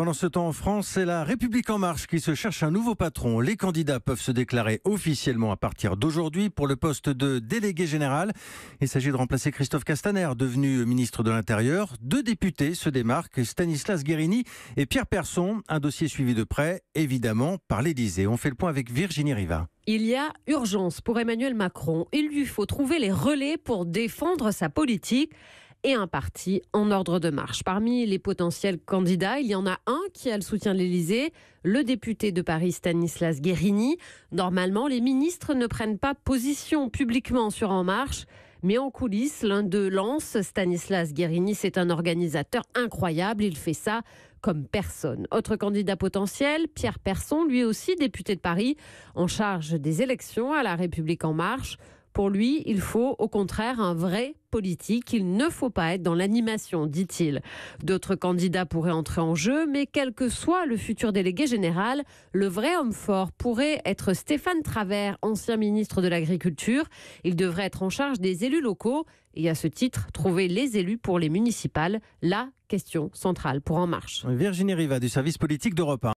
Pendant ce temps en France, c'est la République en marche qui se cherche un nouveau patron. Les candidats peuvent se déclarer officiellement à partir d'aujourd'hui pour le poste de délégué général. Il s'agit de remplacer Christophe Castaner, devenu ministre de l'Intérieur. Deux députés se démarquent, Stanislas Guérini et Pierre Persson, un dossier suivi de près, évidemment, par l'Élysée. On fait le point avec Virginie Riva. Il y a urgence pour Emmanuel Macron. Il lui faut trouver les relais pour défendre sa politique et un parti en ordre de marche. Parmi les potentiels candidats, il y en a un qui a le soutien de l'Élysée, le député de Paris Stanislas Guérini. Normalement, les ministres ne prennent pas position publiquement sur En Marche. Mais en coulisses, l'un d'eux lance Stanislas Guérini, c'est un organisateur incroyable, il fait ça comme personne. Autre candidat potentiel, Pierre Persson, lui aussi député de Paris, en charge des élections à La République en marche. Pour lui, il faut au contraire un vrai politique. Il ne faut pas être dans l'animation, dit-il. D'autres candidats pourraient entrer en jeu, mais quel que soit le futur délégué général, le vrai homme fort pourrait être Stéphane Travers, ancien ministre de l'Agriculture. Il devrait être en charge des élus locaux et à ce titre trouver les élus pour les municipales, la question centrale pour En Marche. Virginie Riva du service politique d'Europe 1.